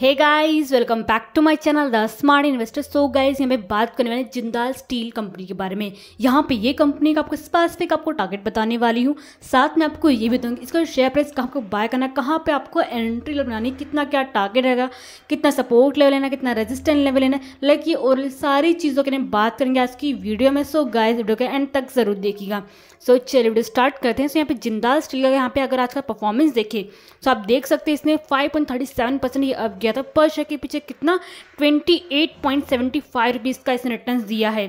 hey guys welcome back to my channel the smart investor so guys यहाँ पे बात करने वाले जिंदाल स्टील कंपनी के बारे में यहाँ पे ये कंपनी का आपको स्पेसिफिक आपको टारगेट बताने वाली हूँ साथ में आपको ये भी दूंगी इसका शेयर प्राइस कहाँ को बाय करना कहाँ पे आपको एंट्री लेवल बनानी कितना क्या टारगेट रहेगा कितना सपोर्ट लेवल लेना कितना रजिस्टेंट लेवल लेना लाइक ये और सारी चीज़ों के लिए बात करेंगे आज की वीडियो में सो गाइज वीडियो के एंड तक जरूर देखिएगा सो चलिए वीडियो स्टार्ट करते हैं सो यहाँ पे जिंदाल स्टील का यहाँ पे अगर आज का परफॉर्मेंस देखे तो आप देख सकते हैं इसने five point thirty seven percent ये अब किया था पर शेयर के पीछे कितना twenty eight point seventy five rupees का इसने रिटर्न दिया है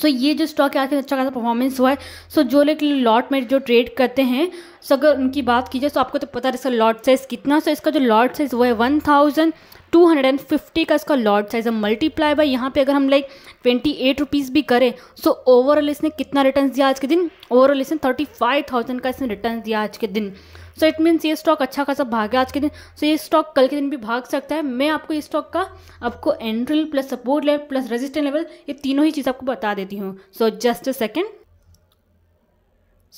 सो so, ये जो स्टॉक है आज अच्छा खासा परफॉर्मेंस हुआ है सो so, जो लोग लॉट में जो ट्रेड करते हैं सो so, अगर उनकी बात की जाए तो so, आपको तो पता है इसका लॉट साइज़ कितना सो so, इसका जो लॉट साइज़ हुआ है one thousand two hundred and fifty का इसका लॉट साइज़ है मल्टीप्लाई बाय यहाँ पे अगर हम लाइक ट्वेंटी एट रुपीज़ भी करें सो so, ओवरऑल इसने कितना रिटर्न दिया आज के दिन ओवरऑल इसने थर्टी फाइव थाउजेंड का इसने रिटर्न दिया आज के दिन सो इट मीन्स ये स्टॉक अच्छा खासा भाग आज के दिन सो ये स्टॉक कल के दिन भी भाग सकता है मैं आपको इस स्टॉक का आपको entry plus support level plus resistant level ये तीनों ही चीज़ आपको बता देती हूँ so just a second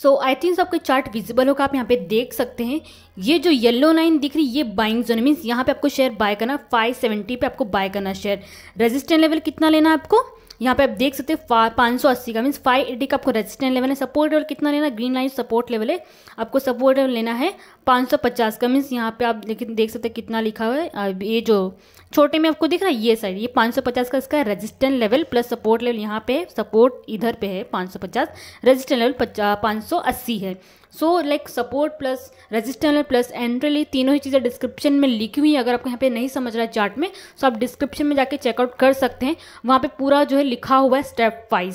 so I think आपको चार्ट विजिबल होगा आप यहाँ पे देख सकते हैं ये जो येलो लाइन दिख रही है ये बाइंग जोन मीन्स यहाँ पे आपको शेयर बाय करना 570 पे आपको बाय करना शेयर रेजिस्टेंट लेवल कितना लेना है आपको यहाँ पे आप देख सकते हैं पाँच सौ अस्सी का मीन्स फाइव एटी का आपको रेजिस्टेंट लेवल है सपोर्ट लेवल कितना लेना ग्रीन लाइन सपोर्ट लेवल है आपको सपोर्ट लेवल लेना है पाँच सौ पचास का मीन्स यहाँ पे आप देख देख सकते हैं कितना लिखा हुआ है ये जो छोटे में आपको दिख रहा है ये साइड ये पाँच सौ पचास का इसका resistant level plus support level यहाँ पे सपोर्ट इधर पे है पाँच सौ पचास रेजिस्टेंट लेवल पाँच सौ अस्सी है so like support plus level plus entry तीनों ही चीज़ें डिस्क्रिप्शन में लिखी हुई है अगर आपको यहाँ पे नहीं समझ रहा है चार्ट में सो तो आप डिस्क्रिप्शन में जाके चेकआउट कर सकते हैं वहाँ पे पूरा जो है लिखा हुआ है स्टेप वाइज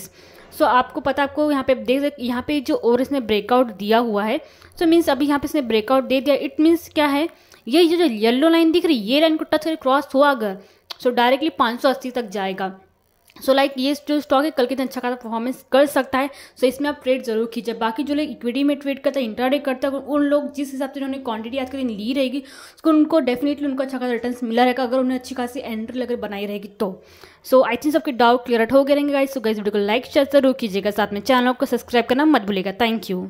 सो so, आपको पता आपको यहाँ पे देख सकते यहाँ पे जो और इसने ब्रेकआउट दिया हुआ है सो so, मीन्स अभी यहाँ पे इसने ब्रेकआउट दे दिया इट मीन्स क्या है ये जो येलो लाइन दिख रही है ये लाइन को टच करके क्रॉस हुआ अगर सो डायरेक्टली 580 तक जाएगा सो लाइक ये जो स्टॉक है कल के दिन अच्छा खासा परफॉर्मेंस कर सकता है सो so, इसमें आप ट्रेड जरूर कीजिए बाकी जो लोग इक्विटी में ट्रेड करता है इंटरडे करता है उन लोग जिस हिसाब से उन्होंने क्वांटिटी आज के दिन ली रहेगी उसको उनको डेफिनेटली उनको अच्छा खासा रिटर्न मिला रहेगा अगर उन्हें अच्छी खासी एंट्री अगर बनाई रहेगी तो सो आई थिंक सबके डाउट क्लियर हो गए रहेंगे गाइस सो गाइस वीडियो को लाइक शेयर जरूर कीजिएगा साथ में चैनल को सब्सक्राइब करना मत भूलेगा थैंक यू